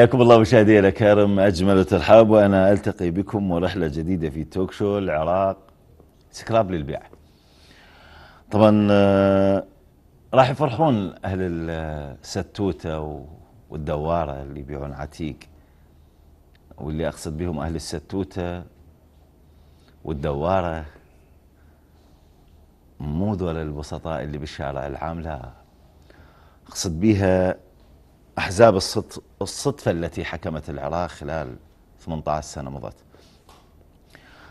حياكم الله مشاهدينا الكرام أجمل الترحاب وأنا ألتقي بكم ورحلة جديدة في توك شو العراق سكراب للبيع طبعا آه، راح يفرحون أهل الستوتة آه، والدوارة اللي يبيعون عتيق واللي أقصد بهم أهل الستوتة والدوارة مو ذولا البسطاء اللي بالشارع العام لا أقصد بها أحزاب الصدفة التي حكمت العراق خلال 18 سنة مضت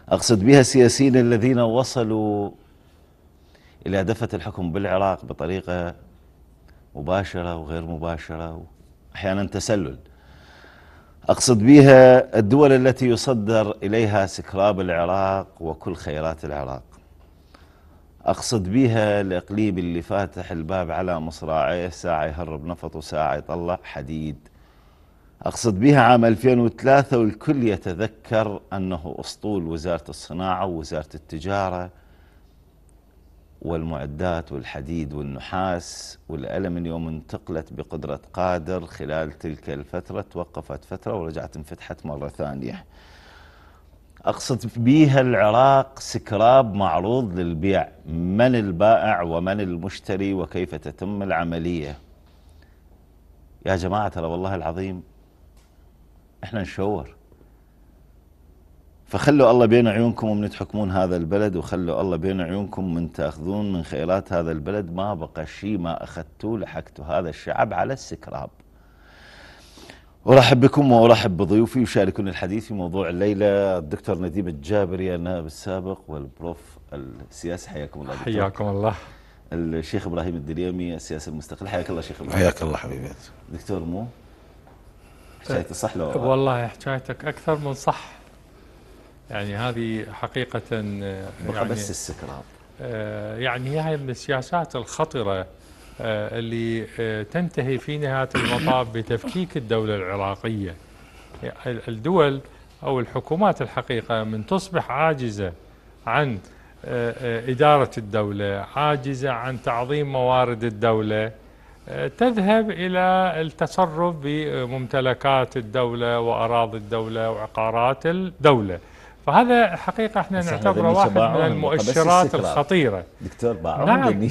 أقصد بها السياسيين الذين وصلوا إلى دفة الحكم بالعراق بطريقة مباشرة وغير مباشرة وأحيانا تسلل أقصد بها الدول التي يصدر إليها سكراب العراق وكل خيرات العراق أقصد بها الإقليم اللي فاتح الباب على مصراعيه ساعة يهرب نفط وساعة يطلع حديد أقصد بها عام 2003 والكل يتذكر أنه أسطول وزارة الصناعة ووزارة التجارة والمعدات والحديد والنحاس والألمنيوم انتقلت بقدرة قادر خلال تلك الفترة توقفت فترة ورجعت انفتحت مرة ثانية أقصد بيها العراق سكراب معروض للبيع من البائع ومن المشتري وكيف تتم العملية يا جماعة ترى والله العظيم احنا نشور فخلوا الله بين عيونكم ومن تحكمون هذا البلد وخلوا الله بين عيونكم من تأخذون من خيرات هذا البلد ما بقى شيء ما أخذتوه لحقتوا هذا الشعب على السكراب أرحب بكم وأرحب بضيوفي يشاركون الحديث في موضوع الليلة الدكتور نديم الجابري النائب السابق والبروف السياسي حياكم الله دكتور. حياكم الله الشيخ إبراهيم الدليمي السياسي المستقل حياك الله شيخ إبراهيم حياك الله حبيبي دكتور مو حكايتي صح لو والله حكايتك أكثر من صح يعني هذه حقيقة آه، يعني بس السكران آه، يعني هي من السياسات الخطرة آه، اللي آه، تنتهي في نهاية المطاف بتفكيك الدولة العراقية الدول أو الحكومات الحقيقة من تصبح عاجزة عن آه، إدارة الدولة عاجزة عن تعظيم موارد الدولة تذهب إلى التصرف بممتلكات الدولة وأراضي الدولة وعقارات الدولة فهذا حقيقة احنا نعتبره واحد من المؤشرات الخطيرة دكتور نعم نعم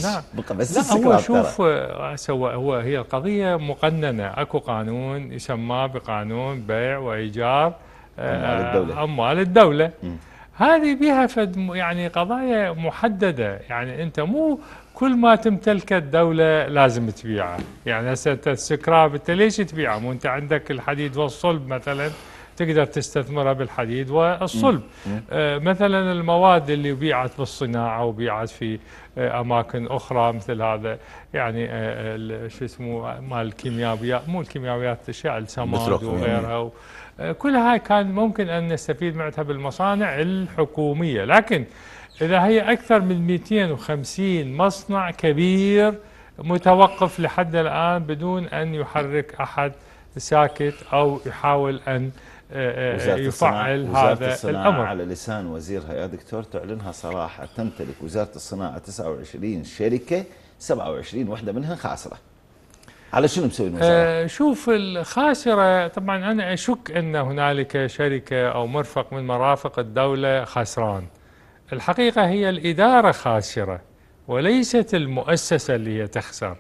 بس لا هو شوف آه، سوى هو هي القضية مقننة اكو قانون يسماه بقانون بيع وإيجار آه، أموال الدولة أموال الدولة هذه بها فد يعني قضايا محددة يعني أنت مو كل ما تمتلكه الدولة لازم تبيعه يعني هسه السكراب أنت ليش تبيعه مو أنت عندك الحديد والصلب مثلا تقدر تستثمرها بالحديد والصلب آه، مثلا المواد اللي بيعت بالصناعة وبيعت في آه، أماكن أخرى مثل هذا يعني آه، شو اسمه مال الكيميائيات مو الكيميائيات أشياء السماد وغيرها كل هاي كان ممكن أن نستفيد معتها بالمصانع الحكومية لكن إذا هي أكثر من 250 مصنع كبير متوقف لحد الآن بدون أن يحرك أحد ساكت أو يحاول أن آه، آه، آه، يفعل الصناعة. هذا الصناعة الأمر على لسان وزيرها يا دكتور تعلنها صراحة تمتلك وزارة الصناعة 29 شركة 27 وحدة منها خاسرة على شنو مسوي الوزاره؟ شوف الخاسره طبعا انا اشك ان هنالك شركه او مرفق من مرافق الدوله خسران. الحقيقه هي الاداره خاسره وليست المؤسسه اللي هي تخسر.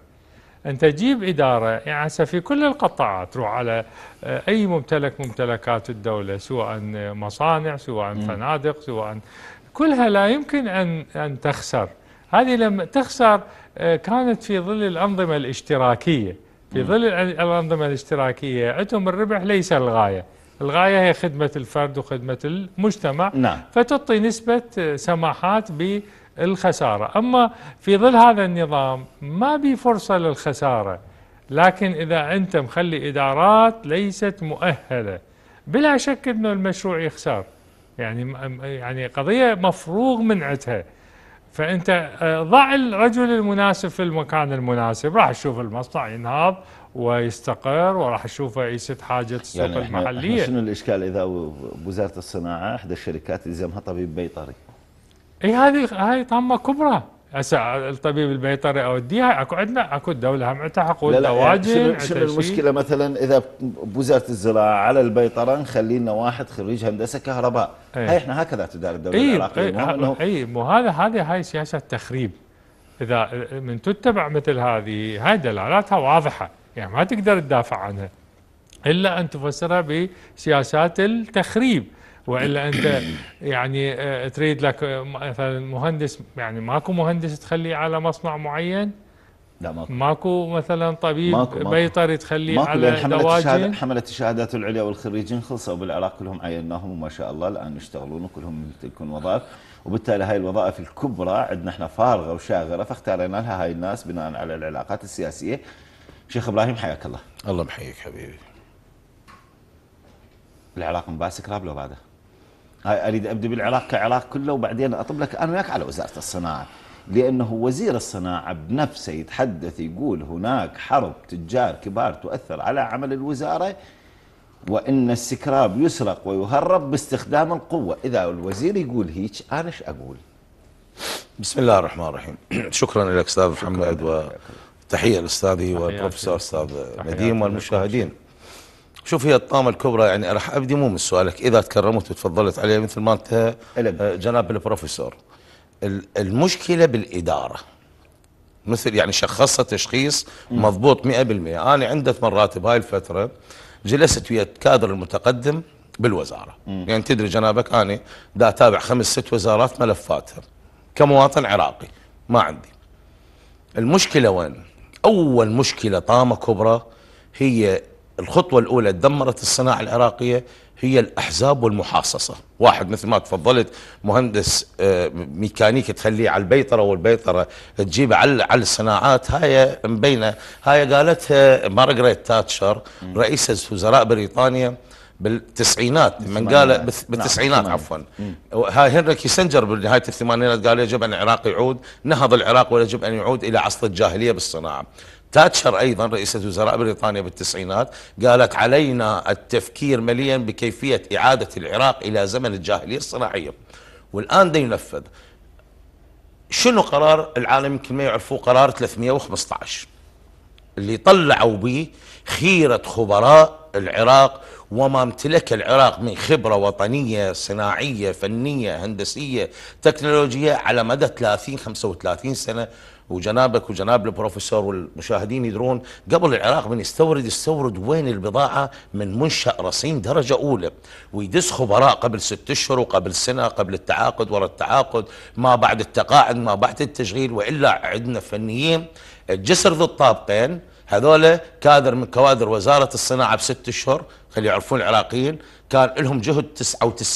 أن تجيب إدارة يعني في كل القطاعات تروح على آه، أي ممتلك ممتلكات الدولة سواء مصانع سواء فنادق سواء كلها لا يمكن أن أن تخسر هذه لما تخسر آه، كانت في ظل الأنظمة الاشتراكية في ظل الأنظمة الاشتراكية عندهم الربح ليس الغاية الغاية هي خدمة الفرد وخدمة المجتمع نعم. فتعطي نسبة آه، سماحات ب الخسارة أما في ظل هذا النظام ما بي فرصة للخسارة لكن إذا أنت مخلي إدارات ليست مؤهلة بلا شك أنه المشروع يخسر يعني يعني قضية مفروغ من عتها فأنت آه، ضع الرجل المناسب في المكان المناسب راح تشوف المصنع ينهض ويستقر وراح تشوفه يسد حاجة السوق يعني المحلية شنو الإشكال إذا وزارة الصناعة إحدى الشركات يلزمها طبيب بيطري اي هذه هاي طامه كبرى هسه الطبيب البيطري اوديها اكو عندنا اكو الدوله عندها حقول يعني تواجد يعني شنو المشكله مثلا اذا بوزاره الزراعه على البيطره نخلي لنا واحد خريج هندسه كهرباء ايه هاي احنا هكذا تدار الدوله ايه العراقيه اي إيه، مو هذا هذه هاي سياسه تخريب اذا من تتبع مثل هذه هاي دلالاتها واضحه يعني ما تقدر تدافع عنها الا ان تفسرها بسياسات التخريب والا انت يعني آه، تريد لك آه، مثلا مهندس يعني ماكو مهندس تخليه على مصنع معين لا ماكو ماكو مثلا طبيب ماكو ماكو بيطري تخليه ماكو على دواجن حملة الشهادات العليا والخريجين خلصوا بالعراق كلهم عيناهم وما شاء الله الان يشتغلون وكلهم يمتلكون وظائف وبالتالي هاي الوظائف الكبرى عندنا احنا فارغه وشاغره فاختارينا لها هاي الناس بناء على العلاقات السياسيه شيخ ابراهيم حياك الله الله محييك حبيبي العراق مباسك راب لو بعده اريد ابدا بالعراق كعراق كله وبعدين اطب لك انا وياك على وزاره الصناعه لانه وزير الصناعه بنفسه يتحدث يقول هناك حرب تجار كبار تؤثر على عمل الوزاره وان السكراب يسرق ويهرب باستخدام القوه اذا الوزير يقول هيك انا ايش اقول بسم الله الرحمن الرحيم شكرا لك استاذ محمد وتحيه لاستاذي والبروفيسور استاذ نديم والمشاهدين شوف هي الطامة الكبرى يعني راح أبدي مو من سؤالك إذا تكرمت وتفضلت عليه مثل ما أنت آه، جناب البروفيسور المشكلة بالإدارة مثل يعني شخصها تشخيص مضبوط 100% أنا عدة مرات بهاي الفترة جلست ويا الكادر المتقدم بالوزارة مم. يعني تدري جنابك أنا دا أتابع خمس ست وزارات ملفاتها كمواطن عراقي ما عندي المشكلة وين؟ أول مشكلة طامة كبرى هي الخطوة الأولى دمرت الصناعة العراقية هي الأحزاب والمحاصصة واحد مثل ما تفضلت مهندس آه، ميكانيكي تخليه على البيطرة والبيطرة تجيب على على الصناعات هاي مبينة هاي قالتها مارغريت تاتشر رئيسة وزراء بريطانيا بالتسعينات من قال نعم، بالتسعينات نعم. عفوا هاي هنري كيسنجر بنهايه الثمانينات قال يجب ان العراق يعود نهض العراق ويجب ان يعود الى عصر الجاهليه بالصناعه تاتشر ايضا رئيسه وزراء بريطانيا بالتسعينات قالت علينا التفكير مليا بكيفيه اعاده العراق الى زمن الجاهليه الصناعيه والان دي ينفذ شنو قرار العالم يمكن ما يعرفوه قرار 315 اللي طلعوا به خيره خبراء العراق وما امتلك العراق من خبرة وطنية صناعية فنية هندسية تكنولوجية على مدى 30 35 سنة وجنابك وجناب البروفيسور والمشاهدين يدرون قبل العراق من يستورد يستورد وين البضاعة من منشأ رصين درجة أولى ويدس خبراء قبل ست أشهر وقبل سنة قبل التعاقد ورا التعاقد ما بعد التقاعد ما بعد التشغيل وإلا عندنا فنيين الجسر ذو الطابقين هذول كادر من كوادر وزارة الصناعة بست أشهر خلي يعرفون العراقيين كان لهم جهد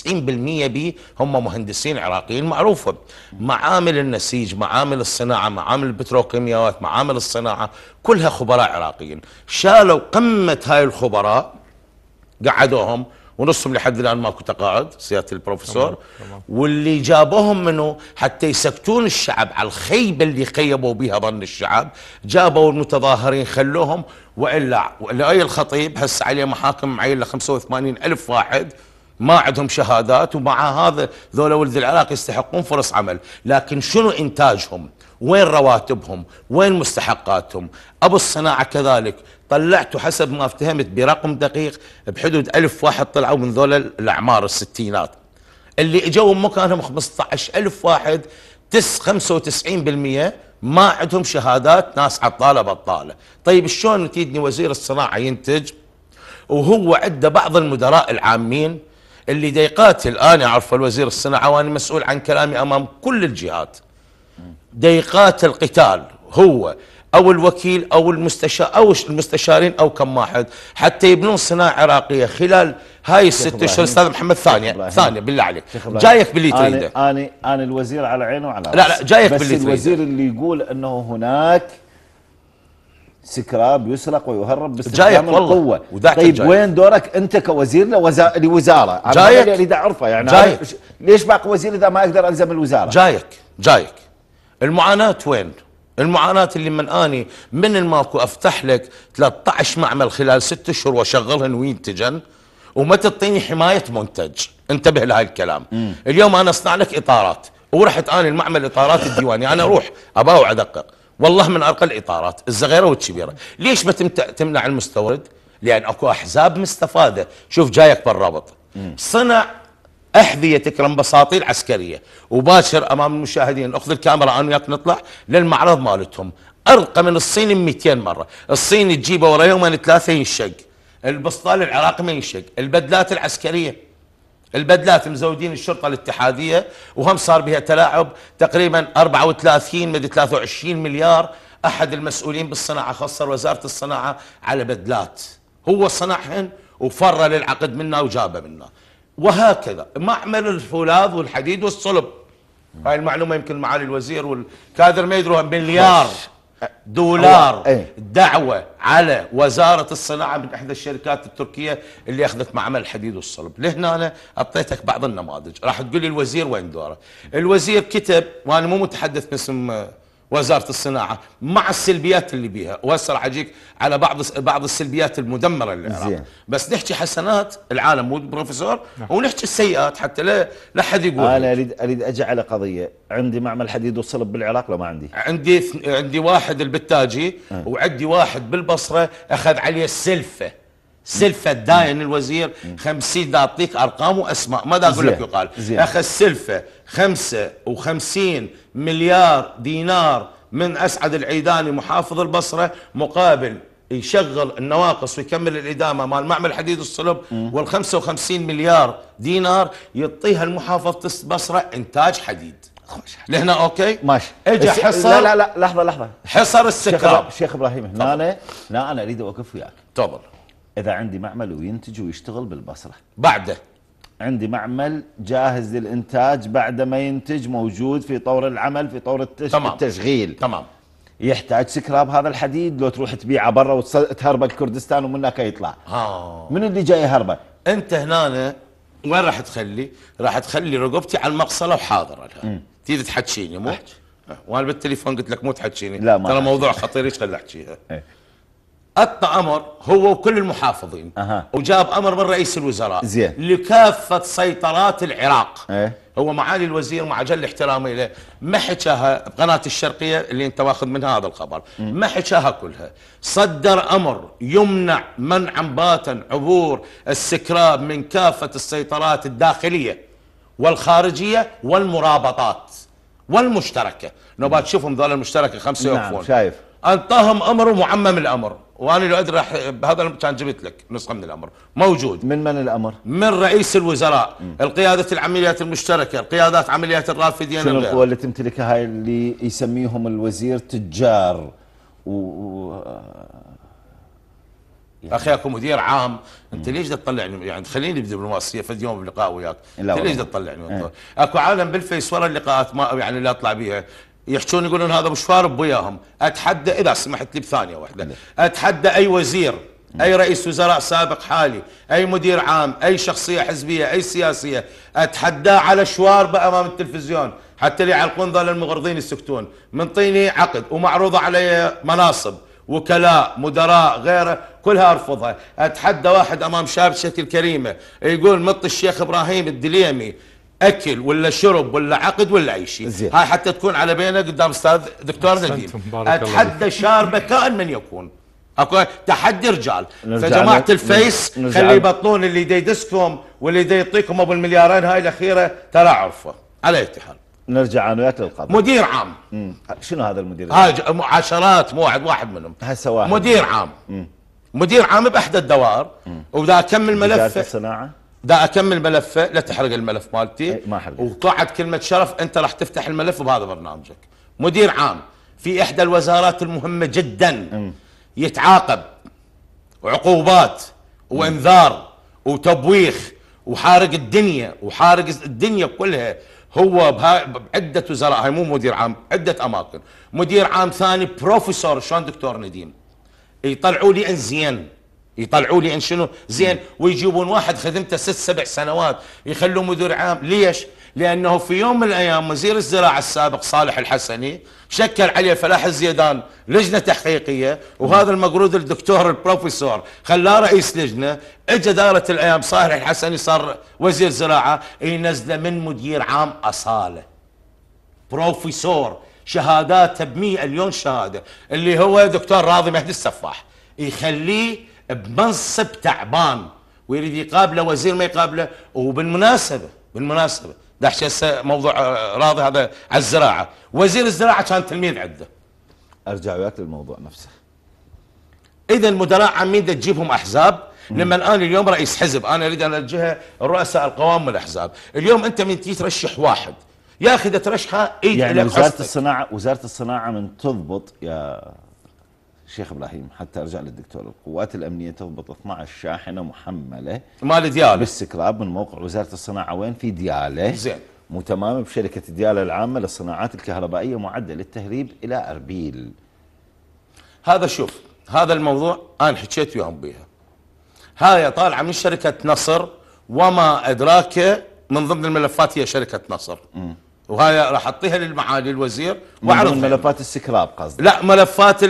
99% بي هم مهندسين عراقيين معروفة معامل النسيج معامل الصناعة معامل البتروكيماويات معامل الصناعة كلها خبراء عراقيين شالوا قمة هاي الخبراء قعدوهم ونصهم لحد الان ماكو تقاعد سياده البروفيسور تمام. واللي جابوهم منه حتى يسكتون الشعب على الخيبه اللي خيبوا بها ظن الشعب جابوا المتظاهرين خلوهم والا والا اي الخطيب هسه عليه محاكم معين ل 85 الف واحد ما عندهم شهادات ومع هذا ذولا ولد العراق يستحقون فرص عمل لكن شنو إنتاجهم وين رواتبهم وين مستحقاتهم أبو الصناعة كذلك طلعت حسب ما افتهمت برقم دقيق بحدود ألف واحد طلعوا من ذولا الأعمار الستينات اللي اجوا مكانهم 15 ألف واحد تس 95% ما عندهم شهادات ناس عطالة بطالة طيب شلون تيدني وزير الصناعة ينتج وهو عنده بعض المدراء العامين اللي دا يقاتل انا اعرف الوزير الصناعه وانا مسؤول عن كلامي امام كل الجهات دا يقاتل قتال هو او الوكيل او المستشار او المستشارين او كم واحد حتى يبنون صناعه عراقيه خلال هاي الست اشهر استاذ محمد ثانيه ثانيه بالله عليك جايك باللي تريده انا انا الوزير على عينه وعلى لا لا جايك باللي تريده بس الوزير اللي يقول انه هناك سكراب يسرق ويهرب باستخدام القوه وذاك طيب جايك. وين دورك انت كوزير لوزا... لوزاره جايك اللي اريد اعرفه يعني جايك. ليش باقي وزير اذا ما اقدر الزم الوزاره جايك جايك المعاناه وين المعاناة اللي من اني من الماكو افتح لك 13 معمل خلال ست اشهر واشغلهن وينتجن وما تعطيني حماية منتج انتبه لهاي الكلام اليوم انا اصنع لك اطارات ورحت اني المعمل اطارات الديواني انا اروح اباوع ادقق والله من ارقى الاطارات الصغيره والكبيره ليش ما تمنع المستورد لان اكو احزاب مستفاده شوف جايك بالرابط صنع احذيه تكرم بساطيل عسكريه وباشر امام المشاهدين اخذ الكاميرا انا وياك نطلع للمعرض مالتهم ارقى من الصين ب 200 مره الصين تجيبه ورا يومين ثلاثه ينشق البسطال العراقي ما ينشق البدلات العسكريه البدلات مزودين الشرطه الاتحاديه وهم صار بها تلاعب تقريبا 34 مدى 23 مليار احد المسؤولين بالصناعه خسر وزاره الصناعه على بدلات هو صنعهن وفر للعقد منا وجابه منا وهكذا معمل الفولاذ والحديد والصلب هاي المعلومه يمكن معالي الوزير والكادر ما يدروها مليار دولار أيه. دعوة على وزارة الصناعة من إحدى الشركات التركية اللي أخذت معمل الحديد والصلب لهنا أنا أعطيتك بعض النماذج راح تقول لي الوزير وين دوره الوزير كتب وأنا مو متحدث باسم وزاره الصناعه مع السلبيات اللي بيها وهسه راح اجيك على بعض بعض السلبيات المدمره للعراق بس نحكي حسنات العالم والبروفيسور نعم. ونحكي السيئات حتى لا لا حد يقول انا اريد اريد اجي على قضيه عندي معمل حديد وصلب بالعراق لو ما عندي عندي عندي واحد البتاجي آه. وعندي واحد بالبصره اخذ عليه السلفه سلفة داين الوزير خمسين دا أعطيك أرقام وأسماء ماذا أقول لك يقال أخذ سلفة خمسة وخمسين مليار دينار من أسعد العيداني محافظ البصرة مقابل يشغل النواقص ويكمل الإدامة مال معمل حديد الصلب وال 55 مليار دينار يعطيها لمحافظة البصرة إنتاج حديد لهنا اوكي ماشي اجى حصر لا لا لا لحظه لحظه حصر السكراب شيخ ابراهيم هنا انا هنا انا اريد اوقف وياك تفضل إذا عندي معمل وينتج ويشتغل بالبصرة بعده عندي معمل جاهز للإنتاج بعد ما ينتج موجود في طور العمل في طور التش... تمام. التشغيل تمام يحتاج سكراب هذا الحديد لو تروح تبيعه برا وتهربه لكردستان ومن هناك يطلع آه. من اللي جاي يهربك انت هنا وين راح تخلي راح تخلي رقبتي على المقصله وحاضره لها تيجي تحكيني مو آه. وانا بالتليفون قلت لك مو تحكيني ترى موضوع خطير ايش خلي احكيها إيه. أطلع أمر هو وكل المحافظين أه. وجاب أمر من رئيس الوزراء زين. لكافة سيطرات العراق أه. هو معالي الوزير مع جل احترامي له ما حكاها بقناة الشرقية اللي انت واخذ منها هذا الخبر ما حكاها كلها صدر أمر يمنع منعا باتا عبور السكراب من كافة السيطرات الداخلية والخارجية والمرابطات والمشتركة نوبات تشوفهم ذول المشتركة خمسة نعم شايف انطاهم امر ومعمم الامر وانا لو ادري راح بهذا كان جبت لك نسخه من الامر موجود من من الامر؟ من رئيس الوزراء، القياده العمليات المشتركه، القيادات عمليات الرافدين شنو القوى اللي تمتلكها هاي اللي يسميهم الوزير تجار و, آه، يعني. اخي اكو مدير عام انت ليش تطلعني يعني تخليني بدبلوماسيه في يوم بلقاء وياك انت ليش تطلعني إيه. اكو عالم بالفيس ورا اللقاءات ما يعني لا اطلع بيها يحجون يقولون هذا مش فارب وياهم اتحدى اذا سمحت لي بثانيه واحده اتحدى اي وزير اي رئيس وزراء سابق حالي اي مدير عام اي شخصيه حزبيه اي سياسيه اتحداه على شواربه امام التلفزيون حتى اللي يعلقون ظل المغرضين يسكتون منطيني عقد ومعروضه علي مناصب وكلاء مدراء غيره كلها ارفضها اتحدى واحد امام شابشتي الكريمه يقول مط الشيخ ابراهيم الدليمي اكل ولا شرب ولا عقد ولا اي شيء هاي حتى تكون على بينك قدام استاذ دكتور نديم اتحدى شاربه كائن من يكون اكو تحدي رجال فجماعه الفيس خلي يبطلون اللي يدسكم واللي يعطيكم ابو المليارين هاي الاخيره ترى عرفه على اي حال نرجع انا وياك للقضاء مدير عام مم. شنو هذا المدير هاي عشرات مو واحد واحد منهم هسه واحد مدير عام مم. مدير عام باحدى الدوائر وبدا اكمل ملفه الصناعه دا اكمل ملفه لا تحرق الملف مالتي إيه، ما وقاعد كلمه شرف انت راح تفتح الملف بهذا برنامجك مدير عام في احدى الوزارات المهمه جدا يتعاقب وعقوبات وانذار وتبويخ وحارق الدنيا وحارق الدنيا كلها هو بعدة وزراء هاي مو مدير عام عدة أماكن مدير عام ثاني بروفيسور شلون دكتور نديم يطلعوا لي انزين يطلعوا لي ان شنو زين ويجيبون واحد خدمته ست سبع سنوات يخلوه مدير عام ليش؟ لانه في يوم من الايام وزير الزراعه السابق صالح الحسني شكل عليه فلاح الزيدان لجنه تحقيقيه وهذا المقرود الدكتور البروفيسور خلاه رئيس لجنه اجى داره الايام صالح الحسني صار وزير زراعه ينزله من مدير عام اصاله بروفيسور شهاداته ب 100 مليون شهاده اللي هو دكتور راضي مهدي السفاح يخليه بمنصب تعبان ويريد يقابله وزير ما يقابله وبالمناسبه بالمناسبه ده هسه موضوع آه، راضي هذا على الزراعه وزير الزراعه كان تلميذ عنده ارجع وياك للموضوع نفسه اذا المدراء عمين تجيبهم احزاب لما الان اليوم رئيس حزب انا اريد ان الجهه الرؤساء القوام والاحزاب اليوم انت من تيجي ترشح واحد ياخذ ترشحه ايد يعني وزاره الصناعه وزاره الصناعه من تضبط يا شيخ ابراهيم حتى ارجع للدكتور القوات الامنيه تضبط 12 شاحنه محمله مال دياله بالسكراب من موقع وزاره الصناعه وين في دياله زين متمام بشركه دياله العامه للصناعات الكهربائيه معده للتهريب الى اربيل هذا شوف هذا الموضوع انا حكيت وياهم بيها هاي طالعه من شركه نصر وما ادراك من ضمن الملفات هي شركه نصر م. وهذا راح اعطيها للمعالي الوزير واعرض ملفات السكراب قصدي لا ملفات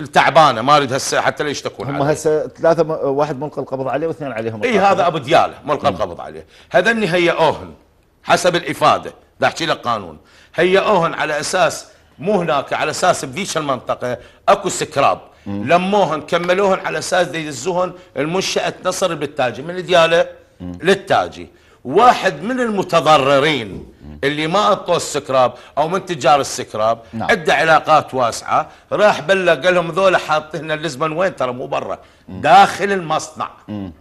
التعبانه ما اريد هسه حتى لا يشتكون هم هسه ثلاثه م... واحد ملقى القبض عليه واثنين عليهم اي هذا ابو دياله ملقى القبض عليه هي هيئوهن حسب الافاده ده احكي لك قانون هيئوهن على اساس مو هناك على اساس بذيش المنطقه اكو سكراب مم. لموهن كملوهن على اساس يدزوهن المنشاه نصر بالتاجي من دياله للتاجي واحد من المتضررين اللي ما اعطوا السكراب او من تجار السكراب نعم. عنده علاقات واسعه راح بلغ قال لهم ذولا حاطين اللزمن وين ترى مو برا داخل المصنع مم.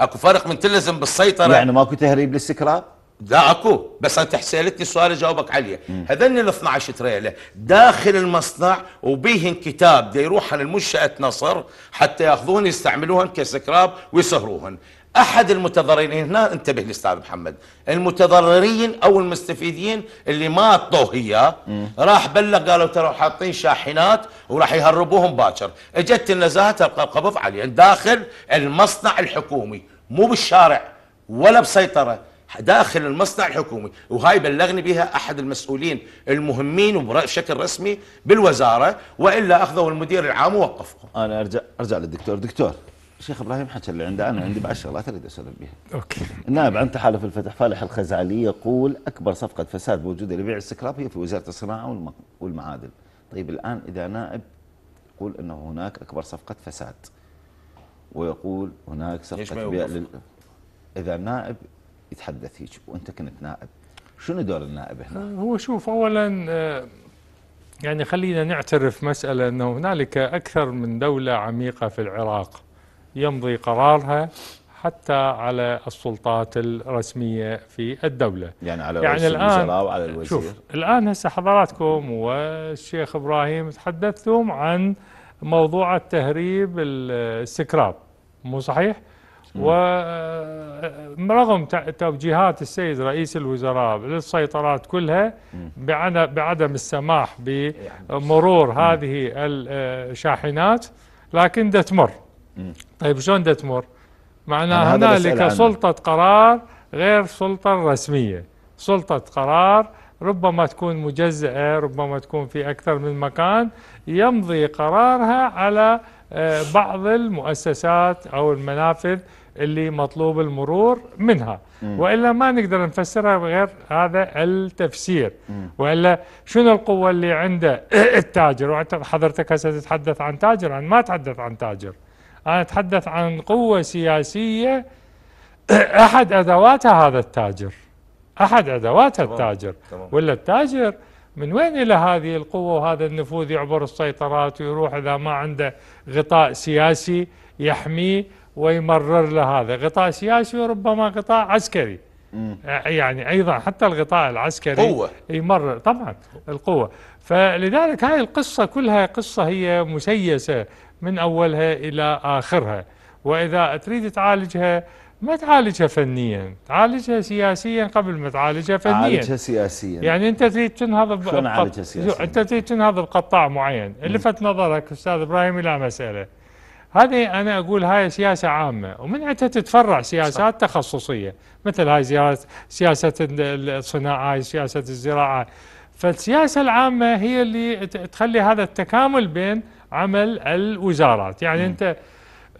اكو فرق من تلزم بالسيطره يعني ماكو تهريب للسكراب؟ لا اكو بس انت سالتني سؤال اجاوبك عليه هذن ال 12 تريله داخل المصنع وبيهن كتاب دا يروحن لمنشاه نصر حتى ياخذوهن يستعملوهن كسكراب ويسهروهن احد المتضررين هنا انتبه الاستاذ استاذ محمد المتضررين او المستفيدين اللي ما اعطوه اياه راح بلغ قالوا ترى حاطين شاحنات وراح يهربوهم باكر اجت النزاهه تلقى القبض عليه داخل المصنع الحكومي مو بالشارع ولا بسيطره داخل المصنع الحكومي وهاي بلغني بها احد المسؤولين المهمين بشكل رسمي بالوزاره والا اخذوا المدير العام ووقفهم انا ارجع ارجع للدكتور دكتور شيخ ابراهيم حكى اللي عنده انا عندي بعد شغلات اريد اسولف بها. اوكي. النائب عن تحالف الفتح فالح الخزعلي يقول اكبر صفقه فساد موجوده لبيع السكراب هي في وزاره الصناعه والمعادن. طيب الان اذا نائب يقول انه هناك اكبر صفقه فساد ويقول هناك صفقه بيع لل... اذا نائب يتحدث هيك وانت كنت نائب شنو دور النائب هنا؟ آه، هو شوف اولا آه، يعني خلينا نعترف مسألة أنه هنالك أكثر من دولة عميقة في العراق يمضي قرارها حتى على السلطات الرسمية في الدولة يعني على يعني رئيس الوزراء وعلى الوزير شوف الآن هسه حضراتكم والشيخ إبراهيم تحدثتم عن موضوع التهريب السكراب مو صحيح؟ ورغم توجيهات السيد رئيس الوزراء للسيطرات كلها بعدم السماح يعني بمرور هذه الشاحنات لكن ده تمر طيب شلون تمر؟ معناها يعني هنالك سلطة قرار غير سلطة رسمية سلطة قرار ربما تكون مجزئة ربما تكون في أكثر من مكان يمضي قرارها على آه، بعض المؤسسات أو المنافذ اللي مطلوب المرور منها م. وإلا ما نقدر نفسرها بغير هذا التفسير م. وإلا شنو القوة اللي عنده التاجر وحضرتك هسه تتحدث عن تاجر أنا ما أتحدث عن تاجر أنا أتحدث عن قوة سياسية أحد أدوات هذا التاجر أحد أدوات التاجر ولا التاجر من وين إلى هذه القوة وهذا النفوذ يعبر السيطرات ويروح إذا ما عنده غطاء سياسي يحميه ويمرر له هذا غطاء سياسي وربما غطاء عسكري مم. آه، يعني ايضا حتى الغطاء العسكري قوة. يمرر طبعا القوه فلذلك هاي القصه كلها قصه هي مسيسه من أولها إلى آخرها وإذا تريد تعالجها ما تعالجها فنيا تعالجها سياسيا قبل ما تعالجها فنيا تعالجها سياسيا يعني انت تريد تنهض شلون سياسيا انت تريد تنهض بقطاع معين لفت نظرك استاذ ابراهيم الى مساله هذه انا اقول هاي سياسه عامه ومن عندها تتفرع سياسات صح. تخصصيه مثل هاي سياسه الصناعه سياسه الزراعه فالسياسه العامه هي اللي تخلي هذا التكامل بين عمل الوزارات يعني م. انت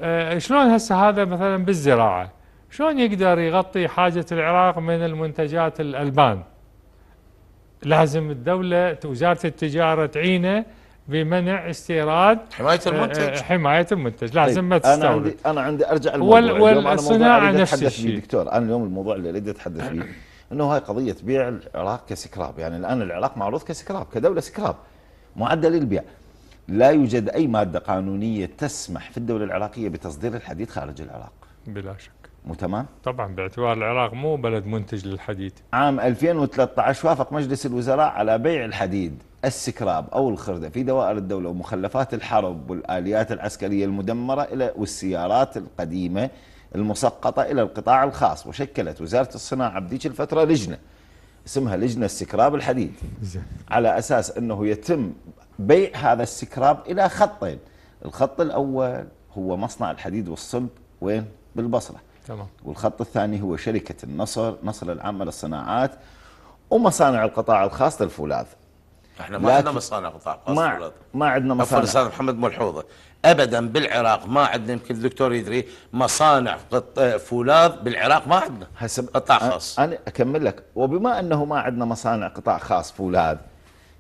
آه، شلون هسه هذا مثلا بالزراعه شلون يقدر يغطي حاجه العراق من المنتجات الالبان لازم الدوله وزاره التجاره تعينه بمنع استيراد حمايه آه، آه، المنتج حمايه المنتج لازم طيب ما تستورد انا عندي انا عندي ارجع للموضوع والصناعه نفس الشيء دكتور انا اليوم الموضوع اللي اريد اتحدث فيه انه هاي قضيه بيع العراق كسكراب يعني الان العراق معروض كسكراب كدوله سكراب معدل البيع لا يوجد أي مادة قانونية تسمح في الدولة العراقية بتصدير الحديد خارج العراق بلا شك مو تمام؟ طبعا باعتبار العراق مو بلد منتج للحديد عام 2013 وافق مجلس الوزراء على بيع الحديد السكراب أو الخردة في دوائر الدولة ومخلفات الحرب والآليات العسكرية المدمرة إلى والسيارات القديمة المسقطة إلى القطاع الخاص وشكلت وزارة الصناعة بذيك الفترة لجنة اسمها لجنة السكراب الحديد على أساس أنه يتم بيع هذا السكراب إلى خطين الخط الأول هو مصنع الحديد والصلب وين بالبصرة تمام. والخط الثاني هو شركة النصر نصر العامة للصناعات ومصانع القطاع الخاص للفولاذ احنا ما عندنا مصانع قطاع خاص ما, ما عندنا مصانع استاذ محمد ملحوظه ابدا بالعراق ما عندنا يمكن الدكتور يدري مصانع فولاذ بالعراق ما عندنا هسه قطاع خاص انا اكمل لك وبما انه ما عندنا مصانع قطاع خاص فولاذ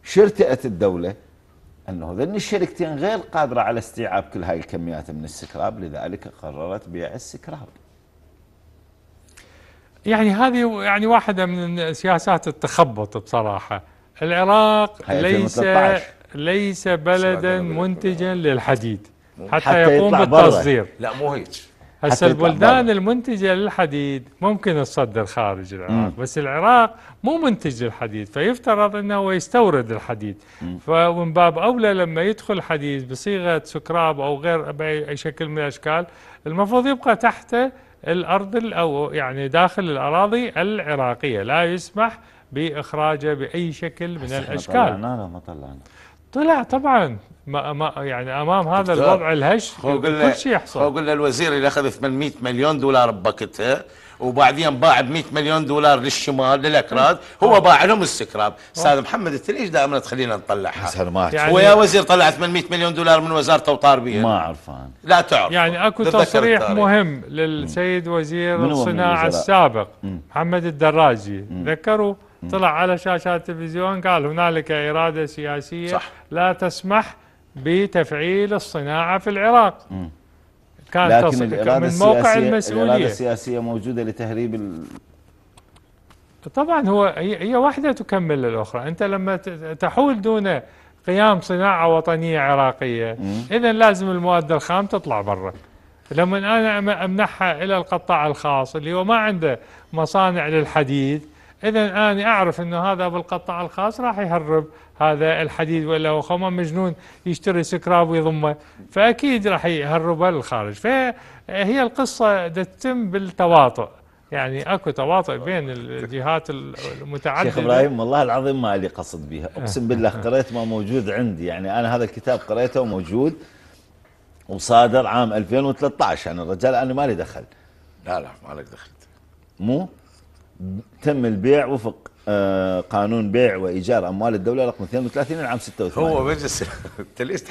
شرتئت الدوله أنه ذن الشركتين غير قادرة على استيعاب كل هاي الكميات من السكراب لذلك قررت بيع السكراب يعني هذه يعني واحدة من سياسات التخبط بصراحة العراق ليس ليس بلدا منتجا للحديد حتى, حتى يقوم بالتصدير لا مو هيك هسه البلدان المنتجه للحديد ممكن تصدر خارج العراق مم. بس العراق مو منتج للحديد فيفترض انه هو يستورد الحديد فمن باب اولى لما يدخل حديد بصيغه سكراب او غير باي شكل من الاشكال المفروض يبقى تحت الارض او يعني داخل الاراضي العراقيه لا يسمح باخراجه باي شكل من الاشكال طلعنا ما طلعنا طلع طبعا ما ما يعني امام هذا دكتور. الوضع الهش كل شيء يحصل هو قلنا الوزير اللي اخذ 800 مليون دولار ببكتها وبعدين باع ب 100 مليون دولار للشمال للاكراد هو آه. باع لهم السكراب آه. استاذ محمد انت ليش دائما تخلينا نطلعها ما يعني ويا وزير طلع 800 مليون دولار من وزارته وطار بيها ما اعرف انا لا تعرف يعني اكو تصريح التاريخ. مهم للسيد وزير الصناعه السابق مم. محمد الدراجي ذكروا طلع على شاشات التلفزيون قال هنالك اراده سياسيه صح. لا تسمح بتفعيل الصناعة في العراق كان لكن الإرادة من موقع المسؤولية الإرادة السياسية موجودة لتهريب ال... طبعا هو هي واحدة تكمل الأخرى أنت لما تحول دون قيام صناعة وطنية عراقية إذا لازم المواد الخام تطلع برا لما أنا أمنحها إلى القطاع الخاص اللي هو ما عنده مصانع للحديد اذا انا اعرف انه هذا بالقطاع الخاص راح يهرب هذا الحديد ولا هو خوما مجنون يشتري سكراب ويضمه فاكيد راح يهربه للخارج فهي القصه تتم بالتواطؤ يعني اكو تواطؤ بين الجهات المتعدده شيخ ابراهيم والله العظيم ما لي قصد بها اقسم بالله قريت ما موجود عندي يعني انا هذا الكتاب قريته وموجود وصادر عام 2013 يعني الرجال انا ما لي دخل لا لا ما لك دخل مو تم البيع وفق آه، قانون بيع وايجار اموال الدوله رقم 32 العام 86 هو مجلس انت ليش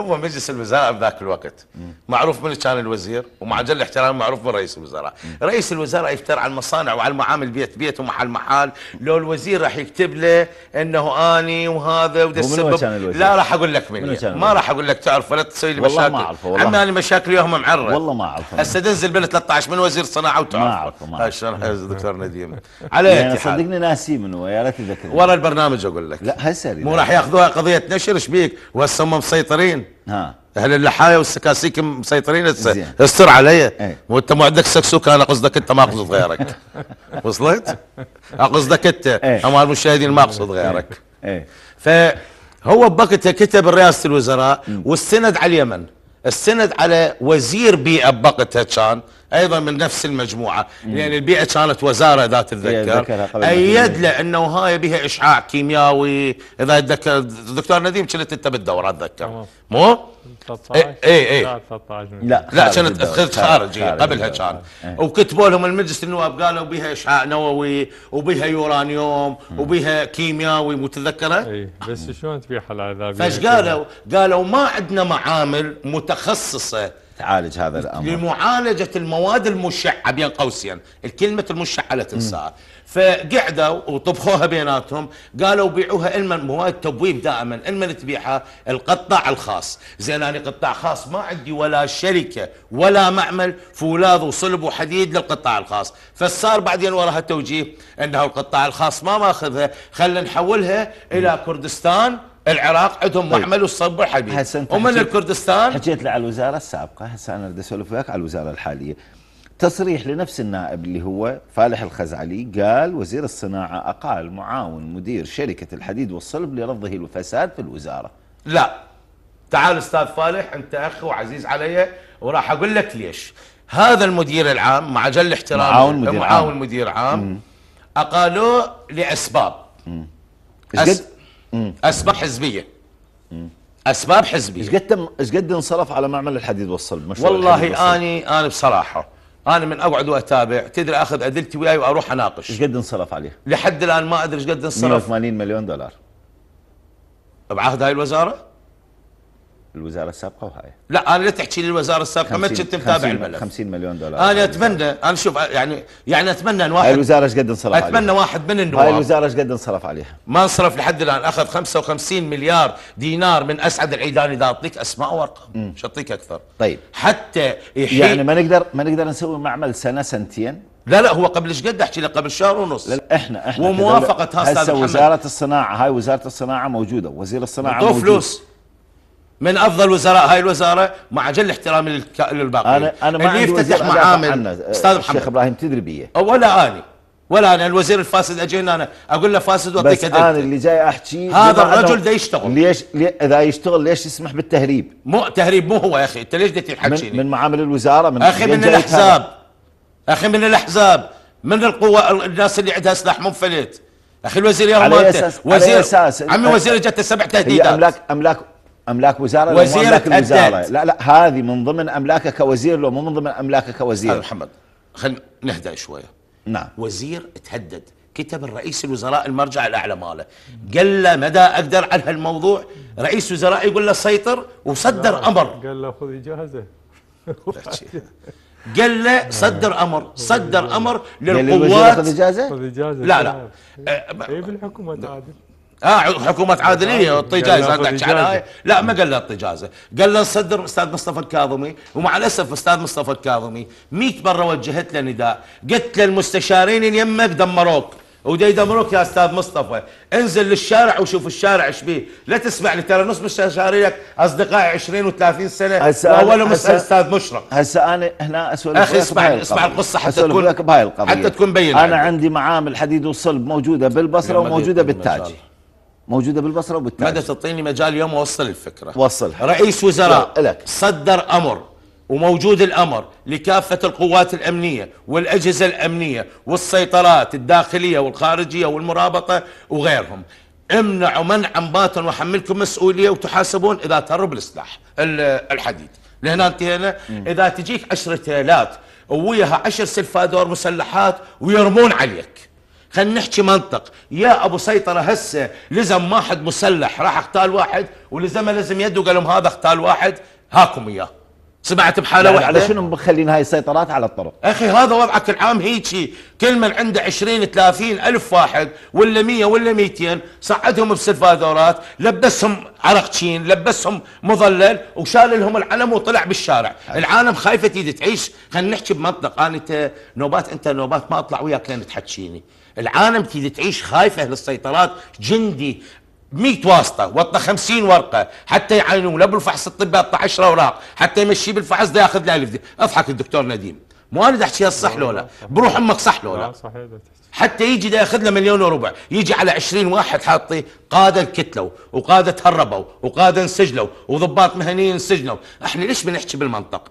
هو مجلس الوزراء بذاك الوقت معروف من كان الوزير ومع جل احترام معروف من رئيس الوزراء رئيس الوزراء يفتر على المصانع وعلى المعامل بيت بيت ومحل محل لو الوزير راح يكتب له انه اني وهذا وده السبب لا راح اقول لك من, من ما راح اقول لك تعرف ولا تسوي لي مشاكل والله ما اعرفه والله عمي مشاكل وياهم يوم والله ما اعرفه هسه تنزل بال 13 من وزير صناعه وتعرف ما اعرفه ما اعرفه دكتور نديم على يعني صدقني ناسي من هو يا ريت تذكرني ورا البرنامج اقول لك لا هسه مو راح ياخذوها قضيه نشر ايش بيك وهسه هم مسيطرين ها اهل اللحايا والسكاسيك مسيطرين استر علي ايه؟ وانت ما عندك سكسوكه انا قصدك انت ما اقصد إيه. غيرك وصلت؟ اقصدك انت ايه؟ اما المشاهدين ما اقصد إيه. غيرك ايه؟ فهو بوقتها كتب رئاسه الوزراء والسند على اليمن السند على وزير بيئه بوقتها كان ايضا من نفس المجموعه لان يعني البيئه كانت وزاره اذا تتذكر ايد له انه هاي بها اشعاع كيمياوي اذا اتذكر الدكتور نديم كنت انت بالدوره اتذكر مو؟ 13 اي اي لا لا كانت خارج خارجي قبلها كان إيه. وكتبوا لهم المجلس النواب قالوا بها اشعاع نووي وبها يورانيوم وبها كيمياوي متذكره؟ اي بس شلون تبيح العذاب؟ فايش يعني قالوا؟ قالوا ما عندنا معامل متخصصه تعالج هذا الامر لمعالجه المواد المشعه بين قوسين الكلمه المشعه لا تنساها فقعدوا وطبخوها بيناتهم قالوا بيعوها علما مواد تبويب دائما علما تبيعها القطاع الخاص زين انا قطاع خاص ما عندي ولا شركه ولا معمل فولاذ وصلب وحديد للقطاع الخاص فصار بعدين وراها توجيه انه القطاع الخاص ما ماخذها خلينا نحولها الى كردستان العراق عندهم طيب. معمل والصب والحديد هسه ومن حجيت الكردستان حكيت له على الوزاره السابقه هسه انا بدي اسولف وياك على الوزاره الحاليه تصريح لنفس النائب اللي هو فالح الخزعلي قال وزير الصناعه اقال معاون مدير شركه الحديد والصلب لرضه الفساد في الوزاره لا تعال استاذ فالح انت اخ وعزيز علي وراح اقول لك ليش هذا المدير العام مع جل احترامي معاون مدير معاون عام, مدير عام اقالوه لاسباب قد اسباب حزبيه اسباب حزبيه ايش قد ايش قد انصرف على معمل الحديد والصلب مشروع والله اني انا بصراحه انا من اقعد واتابع تدري اخذ ادلتي وياي واروح اناقش ايش قد انصرف عليه لحد الان ما ادري ايش قد انصرف 180 مليون دولار بعهد هاي الوزاره الوزاره السابقه وهاي لا انا لا تحكي لي الوزاره السابقه ما كنت متابع الملف 50 مليون دولار انا اتمنى انا شوف يعني يعني اتمنى ان واحد هاي الوزاره ايش قد انصرف اتمنى عليها. واحد من النواب هاي الوزاره ايش قد انصرف عليها ما انصرف لحد الان اخذ 55 مليار دينار من اسعد العيداني اذا اعطيك اسماء وارقام مش اعطيك اكثر طيب حتى يحي... يعني ما نقدر ما نقدر نسوي معمل سنه سنتين لا لا هو قبل ايش قد احكي لك قبل شهر ونص لا احنا احنا وموافقه هسه وزاره الصناعه هاي وزاره الصناعه موجوده وزير الصناعه موجود فلوس من افضل وزراء هاي الوزاره مع جل احترامي للباقيين انا انا ما اللي يفتتح معامل استاذ محمد الشيخ ابراهيم تدريبيه ولا اني ولا انا الوزير الفاسد اجينا انا اقول له فاسد واعطيك بس انا اللي جاي احكي هذا الرجل ده يشتغل ليش اذا يشتغل ليش يسمح بالتهريب؟ مو تهريب مو هو يا اخي انت ليش بدك من, من معامل الوزاره من اخي من الاحزاب اخي من الاحزاب من القوة الناس اللي عندها سلاح منفلت اخي الوزير يا على اساس وزير على اساس عمي وزير جت سبع تهديدات املاك املاك املاك وزاره وزيره أملاك الوزاره أداد. لا لا هذه من ضمن املاكه كوزير لو مو من ضمن املاكه كوزير محمد خلينا نهدأ شويه نعم وزير تهدد كتب الرئيس الوزراء المرجع الاعلى ماله قال له مدى اقدر على هالموضوع رئيس وزراء يقول له سيطر وصدر امر قال له خذ اجازه قال له صدر امر صدر امر للقوات خذ اجازه لا لا أه، إيه، بالحكومه تعادل اه حكومه عادليه اعطي جائزه دعش على هاي لا ما قال له اعطي جائزه قال له صدر استاذ مصطفى الكاظمي ومع الاسف استاذ مصطفى الكاظمي 100 مره وجهت له نداء قلت له المستشارين اللي يمك دمروك ودا يدمروك يا استاذ مصطفى انزل للشارع وشوف الشارع ايش بيه لا تسمع لي ترى نص مستشارينك اصدقائي 20 و30 سنه واولهم استاذ مشرق هسه انا هنا اسولف اخي اسمع اسمع القصه حتى تكون بهاي القضيه حتى تكون بين انا يعني. عندي معامل حديد وصلب موجوده بالبصره وموجوده بالتاجي موجوده بالبصره وبالتالي ماذا تعطيني مجال اليوم اوصل الفكره وصلها رئيس وزراء لك. صدر امر وموجود الامر لكافه القوات الامنيه والاجهزه الامنيه والسيطرات الداخليه والخارجيه والمرابطه وغيرهم امنعوا منعا باتا وحملكم مسؤوليه وتحاسبون اذا تهرب السلاح الحديد لهنا انتهينا اذا تجيك تيلات وياها عشر سلفادور مسلحات ويرمون عليك خلينا نحكي منطق يا ابو سيطره هسه لزم واحد مسلح راح اختال واحد ولزمه لزم يده قال لهم هذا اختال واحد هاكم اياه سمعت بحاله واحده على شنو مخلين هاي السيطرات على الطرق اخي هذا وضعك العام هيجي كل من عنده 20 30 الف واحد ولا 100 ولا 200 صعدهم بسلفادورات لبسهم عرقشين لبسهم مظلل وشال لهم العلم وطلع بالشارع العالم خايفه تيجي تعيش خلينا نحكي بمنطق انا انت نوبات انت نوبات ما اطلع وياك لين تحكيني العالم تريد تعيش خايفه للسيطرات جندي 100 واسطه وطنا 50 ورقه حتى يعينوا لا بالفحص الطبي 10 اوراق حتى يمشيه بالفحص ده ياخذ له 1000 اضحك الدكتور نديم مو انا احكي الصح لو لا بروح امك صح لو لا صحيح حتى يجي ده ياخذ له مليون وربع يجي على 20 واحد حاطي قاده انكتلوا وقاده تهربوا وقاده انسجلوا وضباط مهنيين انسجنوا احنا ليش بنحكي بالمنطق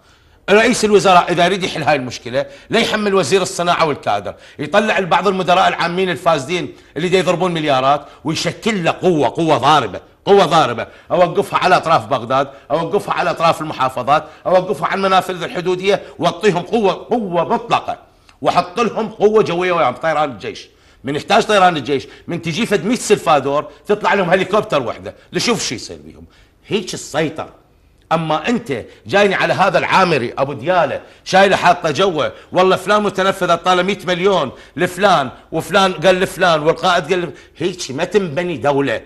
رئيس الوزراء اذا يريد يحل هاي المشكله لا يحمل وزير الصناعه والكادر يطلع بعض المدراء العامين الفاسدين اللي يضربون مليارات ويشكل له قوه قوه ضاربه قوه ضاربه اوقفها على اطراف بغداد اوقفها على اطراف المحافظات اوقفها على المنافذ الحدوديه واعطيهم قوه قوه مطلقه واحط لهم قوه جويه وياهم طيران الجيش من يحتاج طيران الجيش من تجي فد 100 سلفادور تطلع لهم هليكوبتر وحده لشوف شو يصير بيهم هيك السيطره اما انت جايني على هذا العامري ابو دياله شايله حاطه جوه والله فلان متنفذ طاله 100 مليون لفلان وفلان قال لفلان والقائد قال هيك ما تنبني دوله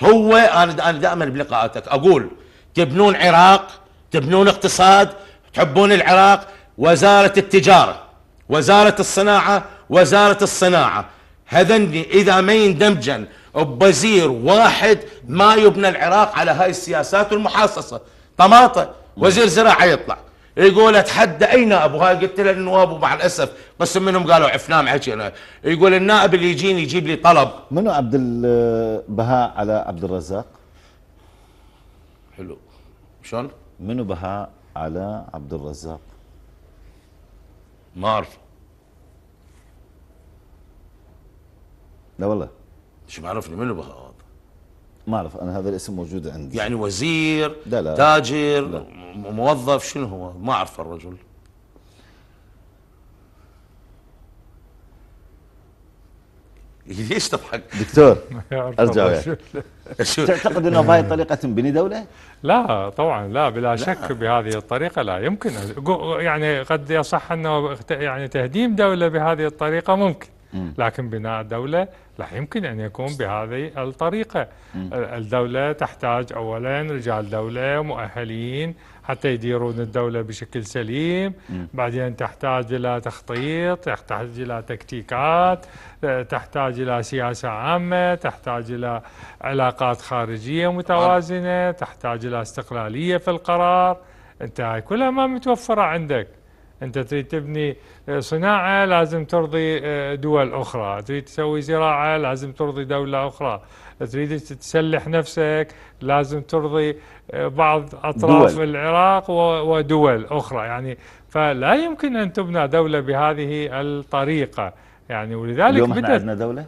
هو انا انا دائما بلقاءاتك اقول تبنون عراق تبنون اقتصاد تحبون العراق وزاره التجاره وزاره الصناعه وزاره الصناعه هذني اذا ما يندمجن بوزير واحد ما يبنى العراق على هاي السياسات المحاصصه طماطة وزير زراعة يطلع يقول اتحدى اي نائب وهاي قلت له النواب ومع الاسف قسم منهم قالوا عفنا معجنا يقول النائب اللي يجيني يجيب لي طلب منو عبد البهاء على عبد الرزاق؟ حلو شلون؟ منو بهاء على عبد الرزاق؟ ما اعرف لا والله شو معرفني منو بهاء؟ ما اعرف انا هذا الاسم موجود عندي يعني وزير لا لا تاجر لا. موظف شنو هو ما اعرف الرجل ليش تضحك؟ دكتور ارجع وياك تعتقد انه بهذه الطريقه تنبني دوله؟ لا طبعا لا بلا لا. شك بهذه الطريقه لا يمكن يعني قد يصح انه يعني تهديم دوله بهذه الطريقه ممكن لكن بناء الدولة لا يمكن أن يكون بهذه الطريقة الدولة تحتاج أولا رجال دولة مؤهلين حتى يديرون الدولة بشكل سليم بعدين تحتاج إلى تخطيط تحتاج إلى تكتيكات آه، تحتاج إلى سياسة عامة تحتاج إلى علاقات خارجية متوازنة تحتاج إلى استقلالية في القرار انت كلها ما متوفرة عندك أنت تريد تبني آه، صناعة لازم ترضي آه، دول أخرى تريد تسوي زراعة لازم ترضي دولة أخرى تريد تسلح نفسك لازم ترضي آه، بعض أطراف دول. العراق ودول أخرى يعني فلا يمكن أن تبنى دولة بهذه الطريقة يعني ولذلك اليوم احنا عندنا دولة؟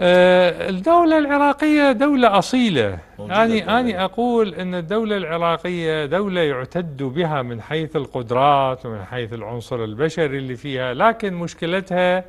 آه، الدولة العراقية دولة أصيلة أنا يعني أقول أن الدولة العراقية دولة يعتد بها من حيث القدرات ومن حيث العنصر البشري اللي فيها لكن مشكلتها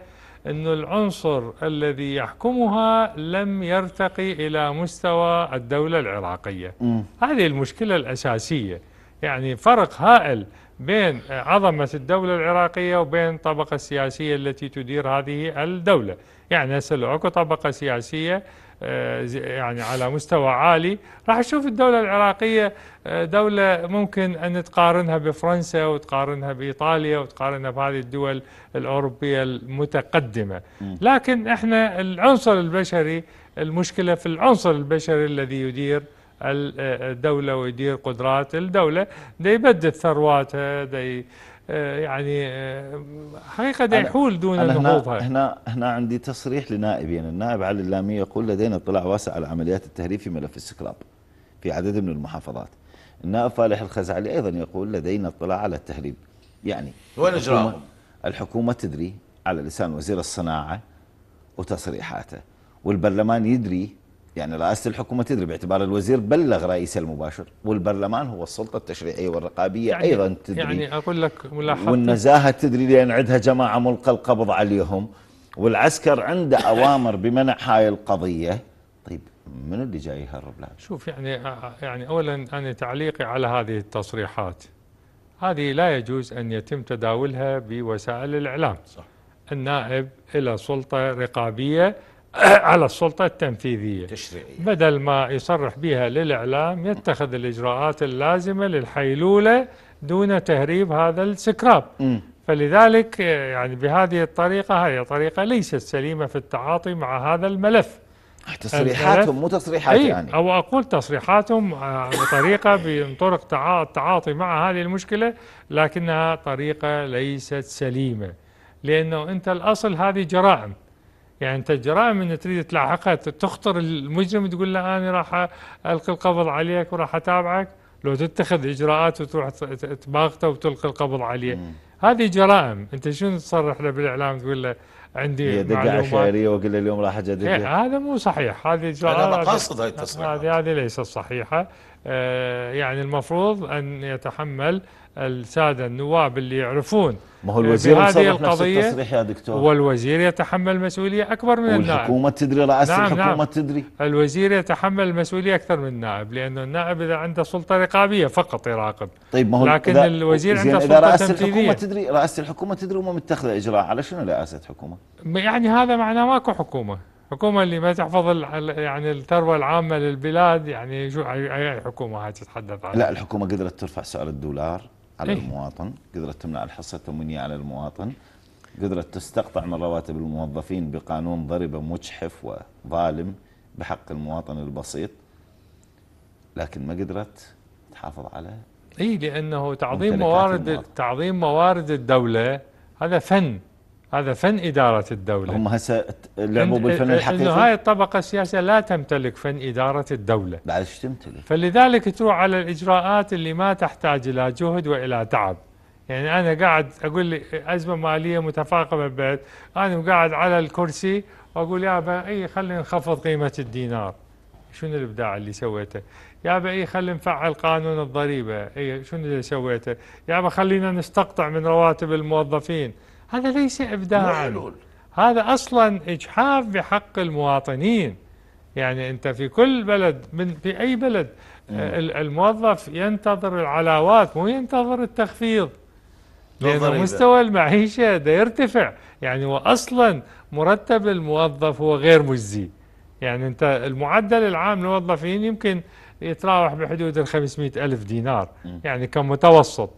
أن العنصر الذي يحكمها لم يرتقي إلى مستوى الدولة العراقية م. هذه المشكلة الأساسية يعني فرق هائل بين عظمة الدولة العراقية وبين الطبقة السياسية التي تدير هذه الدولة يعني هسه لو اكو طبقه سياسيه آه، يعني على مستوى عالي راح تشوف الدولة العراقية آه، دولة ممكن أن تقارنها بفرنسا وتقارنها بإيطاليا وتقارنها بهذه الدول الأوروبية المتقدمة لكن إحنا العنصر البشري المشكلة في العنصر البشري الذي يدير آه، الدولة ويدير قدرات الدولة دا يبدد ثرواتها دا آه، يعني آه، حقيقه يحول دون النهوض هنا هنا عندي تصريح لنائب يعني النائب علي اللامي يقول لدينا اطلاع واسع على عمليات التهريب في ملف السكراب في عدد من المحافظات النائب فالح الخزعلي ايضا يقول لدينا اطلاع على التهريب يعني وين اجراهم الحكومه تدري على لسان وزير الصناعه وتصريحاته والبرلمان يدري يعني رئاسة الحكومة تدري باعتبار الوزير بلغ رئيس المباشر والبرلمان هو السلطة التشريعية والرقابية يعني أيضا تدري يعني أقول لك ملاحظة والنزاهة تدري لأن عندها جماعة ملقى القبض عليهم والعسكر عنده أوامر بمنع هاي القضية طيب من اللي جاي يهرب لها شوف يعني يعني أولا أنا تعليقي على هذه التصريحات هذه لا يجوز أن يتم تداولها بوسائل الإعلام صح. النائب إلى سلطة رقابية على السلطة التنفيذية تشريعية بدل ما يصرح بها للإعلام يتخذ الإجراءات اللازمة للحيلولة دون تهريب هذا السكراب م. فلذلك يعني بهذه الطريقة هي طريقة ليست سليمة في التعاطي مع هذا الملف تصريحاتهم مو تصريحات أي يعني أو أقول تصريحاتهم آه، بطريقة بطرق التعاطي مع هذه المشكلة لكنها طريقة ليست سليمة لأنه أنت الأصل هذه جرائم يعني انت الجرائم ان تريد تلاحقها تخطر المجرم تقول له انا راح القي القبض عليك وراح اتابعك لو تتخذ اجراءات وتروح تباغته وتلقي القبض عليه مم. هذه جرائم انت شنو تصرح له بالاعلام تقول له عندي دقة عشائرية واقول له اليوم راح اجدد إيه، هذا مو صحيح هذه انا بقصد هذه التصريحات هذه هذه ليست صحيحة آه يعني المفروض ان يتحمل الساده النواب اللي يعرفون ما هو آه، الوزير هذه القضيه التصريح يا دكتور والوزير يتحمل مسؤوليه اكبر من النائب والحكومه تدري رئاسه نعم،, نعم الحكومه نعم تدري الوزير يتحمل مسؤوليه اكثر من النائب لانه النائب اذا عنده سلطه رقابيه فقط يراقب طيب ما هو لكن الوزير عنده سلطه رئاسه تمثيلية الحكومه تدري رئاسه الحكومه تدري وما متخذه اجراء على شنو رئاسه حكومه يعني هذا معناه ماكو حكومه حكومة اللي ما تحفظ يعني الثروة العامة للبلاد يعني شو أي حكومة هاي تتحدث عنها؟ لا الحكومة قدرت ترفع سعر الدولار على أي. المواطن قدرت تمنع الحصة التموينية على المواطن قدرت تستقطع من رواتب الموظفين بقانون ضربة مجحف وظالم بحق المواطن البسيط لكن ما قدرت تحافظ على اي لانه تعظيم موارد تعظيم موارد الدوله هذا فن هذا فن إدارة الدولة هم هسه لعبوا بالفن الحقيقي إنه هاي الطبقة السياسية لا تمتلك فن إدارة الدولة بعد تمتلك فلذلك تروح على الإجراءات اللي ما تحتاج إلى جهد وإلى تعب يعني أنا قاعد أقول لي أزمة مالية متفاقمة بالبيت أنا قاعد على الكرسي وأقول يابا أي خلينا نخفض قيمة الدينار شنو الابداع اللي سويته؟ يابا اي خلي نفعل قانون الضريبه، اي شنو اللي سويته؟ يابا خلينا نستقطع من رواتب الموظفين، هذا ليس معلول هذا أصلا إجحاف بحق المواطنين يعني أنت في كل بلد من في أي بلد آه، الموظف ينتظر العلاوات مو ينتظر التخفيض لأن مستوى المعيشة دا يرتفع يعني وأصلا مرتب الموظف هو غير مجزي يعني أنت المعدل العام للموظفين يمكن يتراوح بحدود ال 500 ألف دينار يعني كمتوسط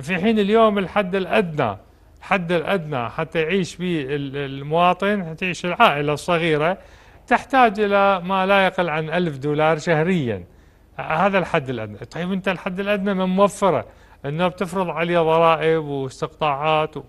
في حين اليوم الحد الأدنى الحد الأدنى حتى يعيش به المواطن حتى تعيش العائلة الصغيرة تحتاج إلى ما لا يقل عن ألف دولار شهريا هذا الحد الأدنى طيب أنت الحد الأدنى من موفرة أنه بتفرض عليه ضرائب واستقطاعات و...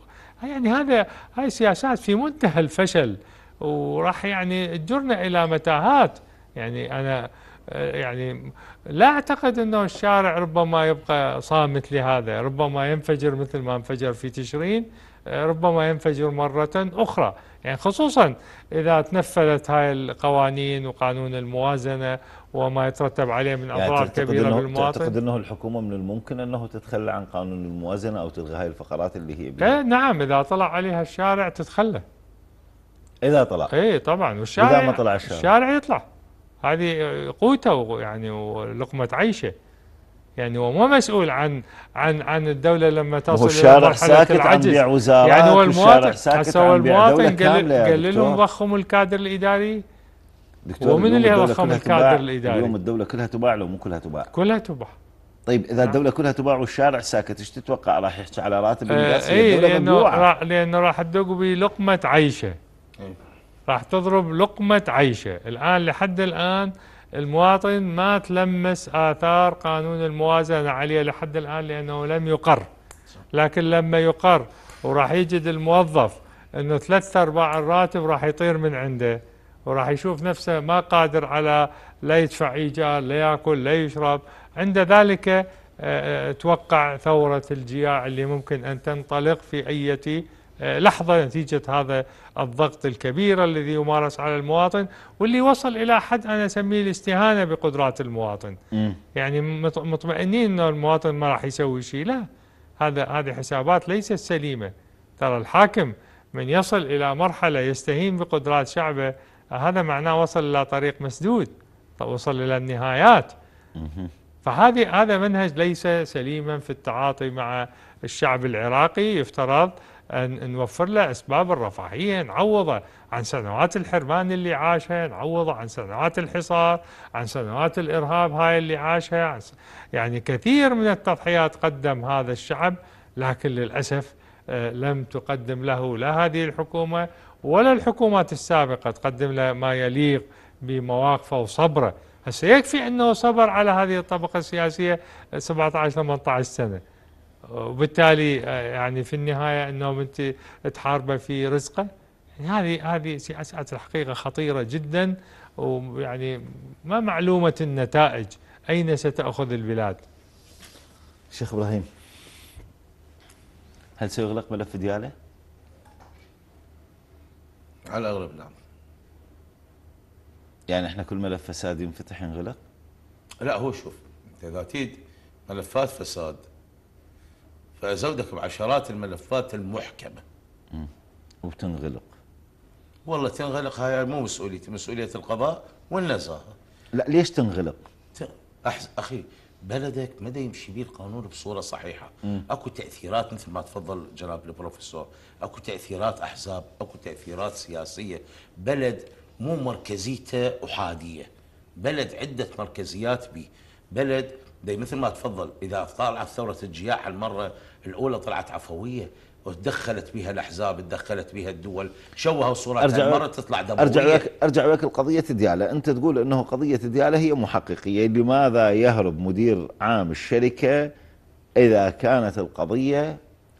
يعني هذا هاي سياسات في منتهى الفشل وراح يعني تجرنا إلى متاهات يعني أنا آه، يعني لا أعتقد أنه الشارع ربما يبقى صامت لهذا ربما ينفجر مثل ما انفجر في تشرين آه، ربما ينفجر مرة أخرى يعني خصوصا إذا تنفذت هاي القوانين وقانون الموازنة وما يترتب عليه من يعني أضرار يعني كبيرة بالمواطن تعتقد أنه الحكومة من الممكن أنه تتخلى عن قانون الموازنة أو تلغي هاي الفقرات اللي هي بيها. نعم إذا طلع عليها الشارع تتخلى إذا طلع اي طبعا والشارع إذا ما طلع الشارع الشارع يطلع هذه قوته يعني ولقمة عيشه يعني هو مو مسؤول عن عن عن الدولة لما تصل إلى مرحلة العجز وزارات يعني هو المواطن هسه هو المواطن قال لهم ضخموا الكادر الإداري دكتور ومن اللي ضخم الكادر الإداري اليوم الدولة كلها تباع لو مو كلها تباع كلها تباع طيب اذا نعم. الدوله كلها تباع والشارع ساكت ايش تتوقع راح يحكي على راتب آه، الناس آه اي لانه راح لانه راح بلقمه عيشه إيه. راح تضرب لقمة عيشه الآن لحد الآن المواطن ما تلمس آثار قانون الموازنة عليه لحد الآن لأنه لم يقر لكن لما يقر وراح يجد الموظف أنه ثلاثة أرباع الراتب راح يطير من عنده وراح يشوف نفسه ما قادر على لا يدفع إيجار لا يأكل لا يشرب عند ذلك اتوقع آه، آه، ثورة الجياع اللي ممكن أن تنطلق في أية آه، لحظة نتيجة هذا الضغط الكبير الذي يمارس على المواطن واللي وصل إلى حد أنا أسميه الاستهانة بقدرات المواطن م. يعني مطمئنين أن المواطن ما راح يسوي شيء لا هذا هذه حسابات ليست سليمة ترى الحاكم من يصل إلى مرحلة يستهين بقدرات شعبه هذا معناه وصل إلى طريق مسدود وصل إلى النهايات فهذه هذا منهج ليس سليما في التعاطي مع الشعب العراقي يفترض أن نوفر له أسباب الرفاهية نعوضه عن سنوات الحرمان اللي عاشها نعوضه عن سنوات الحصار عن سنوات الإرهاب هاي اللي عاشها يعني كثير من التضحيات قدم هذا الشعب لكن للأسف آه، لم تقدم له لا هذه الحكومة ولا الحكومات السابقة تقدم له ما يليق بمواقفه وصبره هسه يكفي أنه صبر على هذه الطبقة السياسية 17-18 سنة وبالتالي آه، يعني في النهايه انه انت تحاربه في رزقه يعني هذه هذه سياسات الحقيقه خطيره جدا ويعني ما معلومه النتائج اين ستاخذ البلاد؟ شيخ ابراهيم هل سيغلق ملف دياله؟ على الاغلب نعم يعني احنا كل ملف فساد ينفتح ينغلق؟ لا هو شوف انت اذا تيد ملفات فساد فازودك بعشرات الملفات المحكمه وبتنغلق والله تنغلق هاي مو مسؤوليتي مسؤوليه القضاء والنزاهه لا ليش تنغلق أحز... اخي بلدك ما يمشي به القانون بصوره صحيحه مم. اكو تاثيرات مثل ما تفضل جناب البروفيسور اكو تاثيرات احزاب اكو تاثيرات سياسيه بلد مو مركزيته احاديه بلد عده مركزيات به بلد دي مثل ما تفضل اذا طالعت ثوره الجياح المره الاولى طلعت عفويه وتدخلت بها الاحزاب تدخلت بها الدول شوهوا الصوره أرجع مره تطلع دمويه ارجع لك ارجع لك لقضيه دياله انت تقول انه قضيه دياله هي محققيه لماذا يهرب مدير عام الشركه اذا كانت القضيه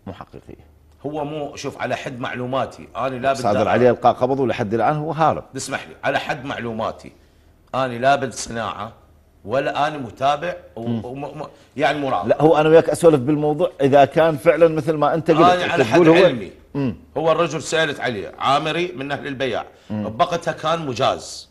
محققيه هو مو شوف على حد معلوماتي انا لا صادر عليه القاء قبض ولحد الان هو هارب اسمح لي على حد معلوماتي انا لا بالصناعه ولا انا متابع يعني مراقب لا هو انا وياك اسولف بالموضوع اذا كان فعلا مثل ما انت قلت انا على حد علمي هو, هو الرجل سالت عليه عامري من اهل البياع بقتها كان مجاز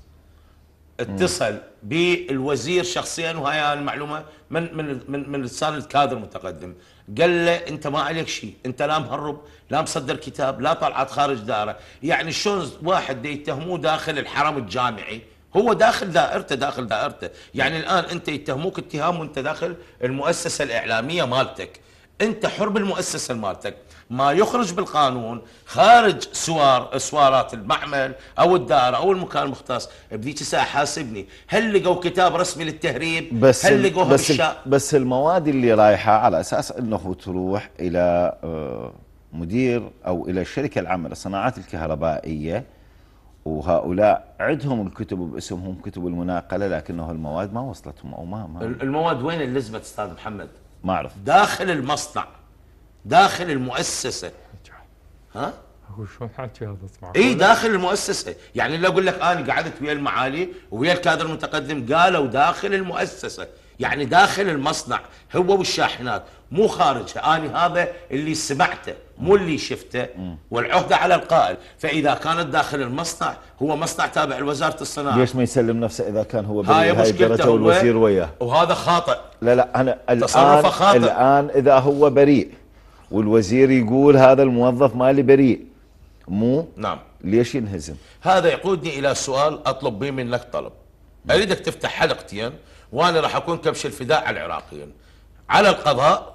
اتصل بالوزير شخصيا وهي المعلومه من من من, من لسان الكادر المتقدم قال له انت ما عليك شيء انت لا مهرب لا مصدر كتاب لا طلعت خارج داره يعني شلون واحد يتهموه داخل الحرم الجامعي هو داخل دائرته داخل دائرته يعني الآن أنت يتهموك اتهام وأنت داخل المؤسسة الإعلامية مالتك أنت حر بالمؤسسة مالتك ما يخرج بالقانون خارج سوار سوارات المعمل او الدائره او المكان المختص بذيك الساعه حاسبني هل لقوا كتاب رسمي للتهريب بس هل لقوا بس بس المواد اللي رايحه على اساس انه تروح الى آه، مدير او الى الشركه العامه للصناعات الكهربائيه وهؤلاء عندهم الكتب باسمهم كتب المناقله لكنه المواد ما وصلتهم او ما, ما المواد وين لزمت استاذ محمد؟ ما اعرف داخل المصنع داخل المؤسسه ها؟ اقول شلون حكي هذا اسمع اي داخل المؤسسه يعني اللي اقول لك انا قعدت ويا المعالي ويا الكادر المتقدم قالوا داخل المؤسسه يعني داخل المصنع هو والشاحنات مو خارجها أنا هذا اللي سمعته مو اللي شفته والعهدة على القائل فإذا كانت داخل المصنع هو مصنع تابع لوزارة الصناعة ليش ما يسلم نفسه إذا كان هو هاي الدرجة والوزير وياه وهذا خاطئ لا لا أنا الآن, خاطئ. الآن إذا هو بريء والوزير يقول هذا الموظف مالي بريء مو نعم ليش ينهزم هذا يقودني إلى سؤال أطلب به منك طلب أريدك تفتح حلقتين وانا راح اكون كبش الفداء على العراقيين على القضاء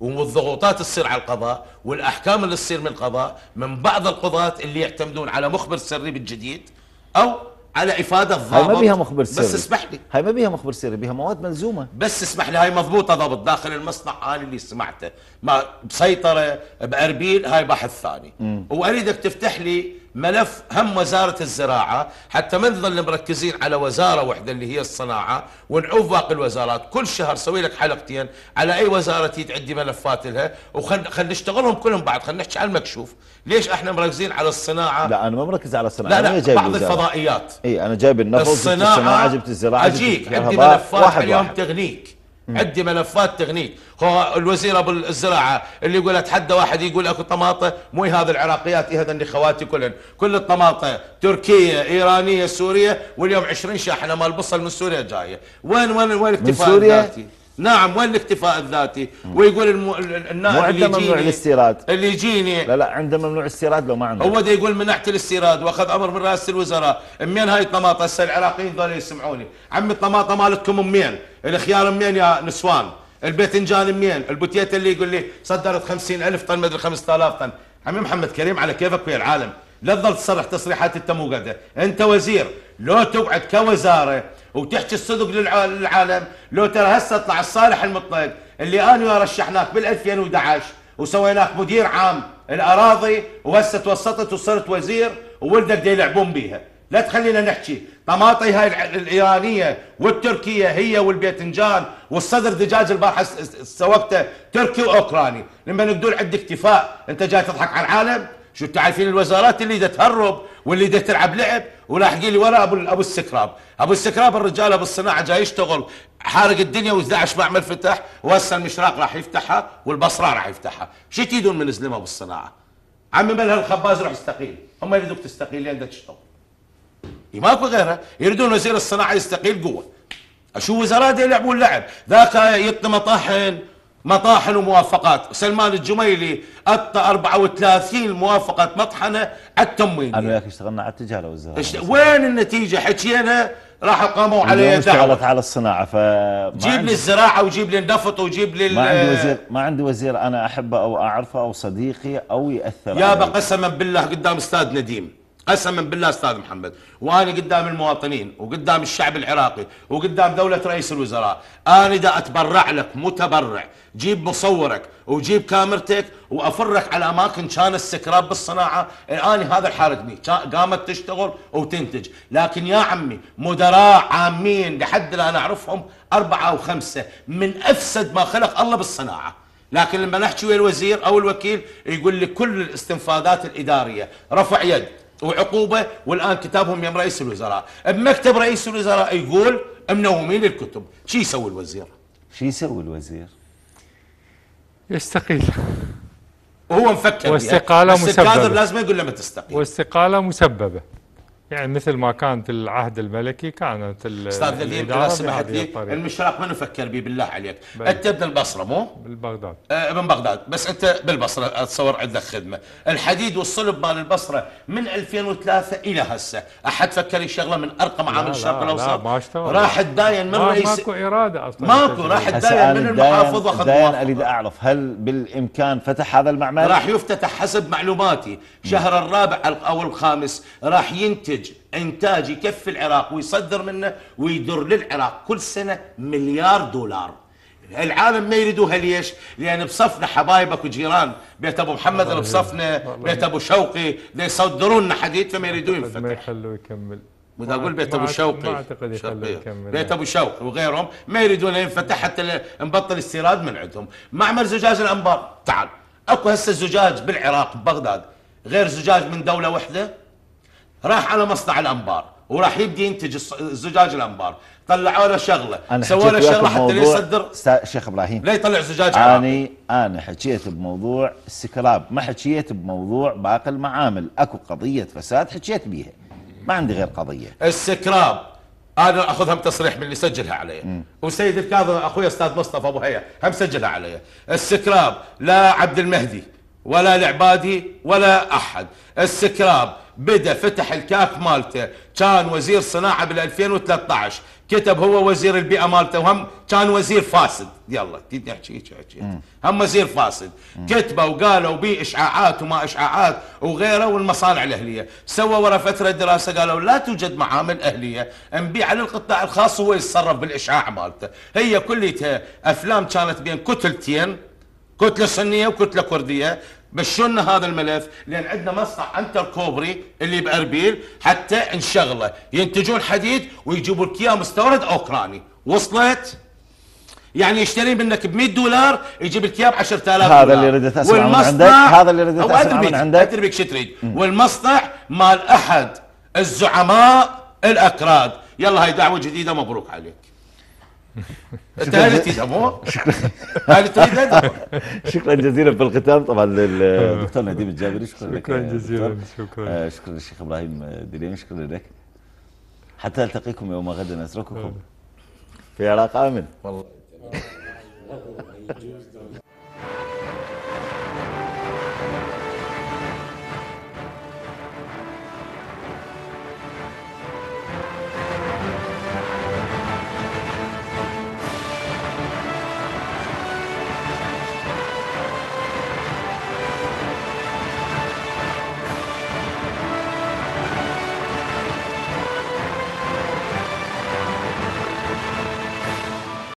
والضغوطات تصير على القضاء والاحكام اللي تصير من القضاء من بعض القضاة اللي يعتمدون على مخبر سري بالجديد او على افاده الضابط هاي ما بيها مخبر سري بس اسمح لي هاي ما بيها مخبر سري بيها مواد ملزومه بس اسمح لي هاي مضبوطه ضبط داخل المصنع انا اللي سمعته ما بسيطره باربيل هاي بحث ثاني واريدك تفتح لي ملف هم وزارة الزراعة حتى ما نظل مركزين على وزارة واحدة اللي هي الصناعة ونعوف باقي الوزارات كل شهر سوي لك حلقتين على أي وزارة تيجي تعدي ملفات لها وخل خل نشتغلهم كلهم بعد خل نحكي على المكشوف ليش احنا مركزين على الصناعة لا أنا ما مركز على الصناعة لا لا أنا جايب بعض الفضائيات إي أنا جايب النفط جبت الصناعة جبت الزراعة أجيك عندي ملفات واحد اليوم تغنيك عندي ملفات تغنيك هو الوزير ابو الزراعه اللي يقول اتحدى واحد يقول اكو طماطه مو هذا العراقيات هذا اللي خواتي كلن كل الطماطه تركيه ايرانيه سوريه واليوم 20 شاحنه مال بصل من سوريا جايه وين وين وين اكتفاء من سوريا؟ نعم وين الاكتفاء الذاتي ويقول المو... النائب اللي يجيني ممنوع الاستيراد اللي يجيني لا لا عنده ممنوع الاستيراد لو ما عنده هو يقول منعت الاستيراد واخذ امر من رئاسه الوزراء منين هاي الطماطه هسه العراقيين ذول يسمعوني عمي الطماطه مالتكم منين الخيار منين يا نسوان الباذنجان منين البوتيت اللي يقول لي صدرت 50000 طن ما ادري 5000 طن عمي محمد كريم على كيفك ويا العالم لا تظل تصرح تصريحات انت مو قده انت وزير لو تقعد كوزاره وتحكي الصدق للعالم لو ترى هسه طلع الصالح المطلق اللي انا رشحناك بال 2011 وسويناك مدير عام الاراضي وهسه توسطت وصرت وزير وولدك يلعبون بيها لا تخلينا نحكي طماطي هاي الايرانيه والتركيه هي والباذنجان والصدر دجاج البارحه سوقته تركي واوكراني لما نقول عندك اكتفاء انت جاي تضحك على العالم شو تعرفين عارفين الوزارات اللي تهرب واللي ده تلعب لعب ولاحقين لي ورا ابو ابو السكراب ابو السكراب الرجال ابو الصناعه جاي يشتغل حارق الدنيا و11 معمل فتح وهسه المشراق راح يفتحها والبصره راح يفتحها شو تيدون من زلمه ابو الصناعه عمي مال هالخباز روح استقيل هم يريدوك تستقيل لان تشتغل إيه، ماكو غيرها يريدون وزير الصناعه يستقيل قوه اشو وزراء يلعبون لعب ذاك يطني مطاحن مطاحن وموافقات سلمان الجميلي أطى 34 موافقة مطحنة على التموين أنا وياك اشتغلنا على التجارة والزراعة اشت... وين النتيجة حكينا راحوا قاموا علي اشتغلت على الصناعة ف جيب عندي... لي الزراعة وجيب لي النفط وجيب لي ما عندي وزير ما عندي وزير أنا أحبه أو أعرفه أو صديقي أو يأثر يا بقسما بالله قدام أستاذ نديم قسما بالله استاذ محمد وانا قدام المواطنين وقدام الشعب العراقي وقدام دوله رئيس الوزراء انا دا اتبرع لك متبرع جيب مصورك وجيب كاميرتك وافرك على اماكن كان السكراب بالصناعه الان هذا حارقني قامت تشتغل وتنتج لكن يا عمي مدراء عامين لحد الان اعرفهم اربعه او خمسه من افسد ما خلق الله بالصناعه لكن لما نحكي ويا الوزير او الوكيل يقول لي كل الاستنفاذات الاداريه رفع يد وعقوبه والان كتابهم يم رئيس الوزراء بمكتب رئيس الوزراء يقول منومين الكتب شو يسوي الوزير شو يسوي الوزير يستقيل وهو مفكر واستقاله مسببه بس لازم يقول له ما تستقيل واستقاله مسببه يعني مثل ما كان في العهد الملكي كانت استاذ ذليل اذا سمحت لي المشترك منو فكر به بالله عليك؟ بي. انت ابن البصره مو؟ بالبغداد آه من بغداد بس انت بالبصره اتصور عندك خدمه، الحديد والصلب مال البصره من 2003 الى هسه، احد فكر يشغله من ارقى معامل الشرق الاوسط؟ لا ما اشتغل راح تداين من رئيس ماكو اراده اصلا ماكو راح تداين من المحافظ واخذ انا اريد اعرف هل بالامكان فتح هذا المعمل؟ راح يفتتح حسب معلوماتي شهر الرابع او الخامس راح ينتهي ينتج انتاج يكفي العراق ويصدر منه ويدر للعراق كل سنه مليار دولار العالم ما يريدوها ليش؟ لان بصفنا حبايبك وجيران بيت ابو محمد اللي بصفنا بيت ابو شوقي يصدرون لنا حديد فما يريدون ينفتح ما يخلوه يكمل واذا اقول بيت ابو شوقي ما اعتقد يخلوه يكمل بيت ابو شوقي وغيرهم ما يريدون ينفتح حتى نبطل استيراد من عندهم معمل زجاج الانبار تعال اكو هسه زجاج بالعراق ببغداد غير زجاج من دوله واحده راح على مصنع الانبار وراح يبدي ينتج زجاج الانبار طلعوا له شغله سووا له شغله حتى يصدر شيخ ابراهيم لا يطلع زجاج اني انا حكيت بموضوع السكراب ما حكيت بموضوع باقي المعامل اكو قضيه فساد حكيت بيها ما عندي غير قضيه السكراب انا اخذها بتصريح من اللي سجلها علي وسيد الكاظم اخوي استاذ مصطفى ابو هيا هم سجلها علي السكراب لا عبد المهدي ولا العبادي ولا احد السكراب بدا فتح الكاف مالته كان وزير صناعه بال 2013 كتب هو وزير البيئه مالته وهم كان وزير فاسد يلا تريد نحكي هيك هم وزير فاسد كتبه وقالوا بي اشعاعات وما اشعاعات وغيره والمصانع الاهليه سوى ورا فتره دراسه قالوا لا توجد معامل اهليه نبيع للقطاع الخاص هو يتصرف بالاشعاع مالته هي كليتها افلام كانت بين كتلتين كتله سنيه وكتله كرديه بشلنا هذا الملف لان عندنا مصنع انتر كوبري اللي باربيل حتى نشغله ينتجون حديد ويجيبوا لك اياه مستورد اوكراني وصلت يعني يشتري منك ب 100 دولار يجيب لك اياه ب 10000 هذا اللي ردت اسمع من عندك هذا اللي ردت اسمع من عندك ادري بك شو تريد والمصنع مال احد الزعماء الاكراد يلا هاي دعوه جديده مبروك عليك انت شكرا شكرا جزيلا في الختام طبعا للدكتور نديم الجابري شكرا, شكرا لك جزيلا شكرا آه، شكرا للشيخ ابراهيم دليم شكرا لك حتى التقيكم يوم غدا نترككم آه. في عراق امن والله